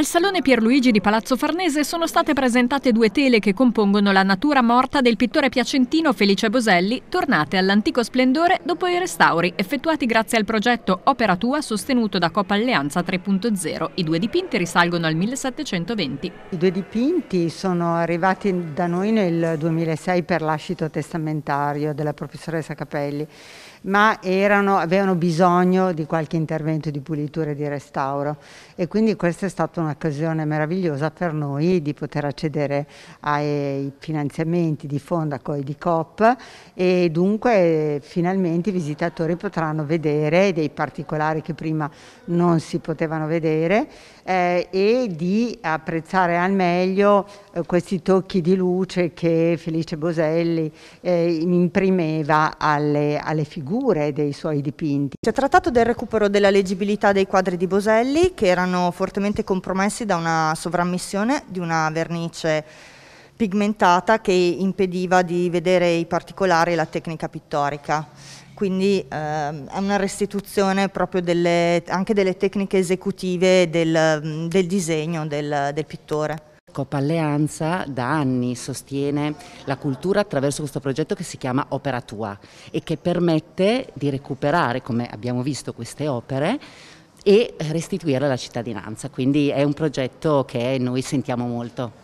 Al Salone Pierluigi di Palazzo Farnese sono state presentate due tele che compongono la natura morta del pittore piacentino Felice Boselli, tornate all'antico splendore dopo i restauri effettuati grazie al progetto Opera Tua sostenuto da Coppa Alleanza 3.0. I due dipinti risalgono al 1720. I due dipinti sono arrivati da noi nel 2006 per lascito testamentario della professoressa Capelli, ma erano, avevano bisogno di qualche intervento di pulitura e di restauro e quindi questa è stata una un'occasione meravigliosa per noi di poter accedere ai finanziamenti di Fondaco e di COP e dunque finalmente i visitatori potranno vedere dei particolari che prima non si potevano vedere eh, e di apprezzare al meglio eh, questi tocchi di luce che Felice Boselli eh, imprimeva alle, alle figure dei suoi dipinti. Si è trattato del recupero della leggibilità dei quadri di Boselli che erano fortemente compromessi compromessi da una sovrammissione di una vernice pigmentata che impediva di vedere i particolari e la tecnica pittorica. Quindi ehm, è una restituzione proprio delle, anche delle tecniche esecutive del, del disegno del, del pittore. Coppa Alleanza da anni sostiene la cultura attraverso questo progetto che si chiama Opera Tua e che permette di recuperare, come abbiamo visto, queste opere e restituire la cittadinanza, quindi è un progetto che noi sentiamo molto.